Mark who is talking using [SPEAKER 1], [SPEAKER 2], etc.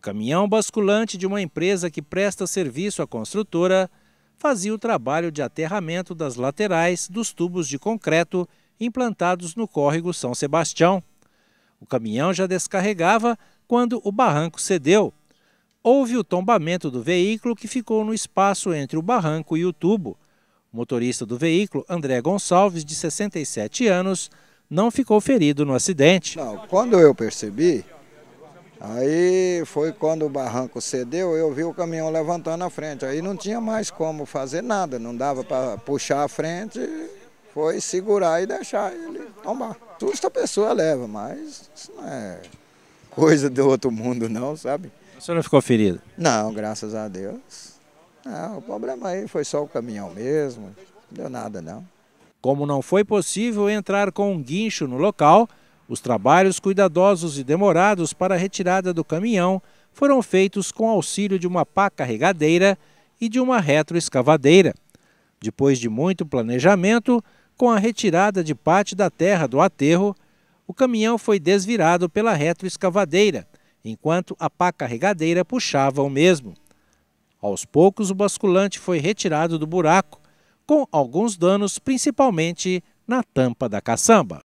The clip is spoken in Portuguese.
[SPEAKER 1] Caminhão basculante de uma empresa que presta serviço à construtora fazia o trabalho de aterramento das laterais dos tubos de concreto implantados no córrego São Sebastião. O caminhão já descarregava quando o barranco cedeu. Houve o tombamento do veículo que ficou no espaço entre o barranco e o tubo. O motorista do veículo, André Gonçalves, de 67 anos, não ficou ferido no acidente. Não, quando eu percebi, Aí foi
[SPEAKER 2] quando o barranco cedeu, eu vi o caminhão levantando a frente. Aí não tinha mais como fazer nada, não dava para puxar a frente, foi segurar e deixar ele tombar. Susto a pessoa leva, mas isso não é coisa do outro mundo não, sabe?
[SPEAKER 1] senhor não ficou ferido?
[SPEAKER 2] Não, graças a Deus. Não, o problema aí foi só o caminhão
[SPEAKER 1] mesmo, não deu nada não. Como não foi possível entrar com um guincho no local, os trabalhos cuidadosos e demorados para a retirada do caminhão foram feitos com auxílio de uma pá carregadeira e de uma retroescavadeira. Depois de muito planejamento, com a retirada de parte da terra do aterro, o caminhão foi desvirado pela retroescavadeira, enquanto a pá carregadeira puxava o mesmo. Aos poucos, o basculante foi retirado do buraco, com alguns danos principalmente na tampa da caçamba.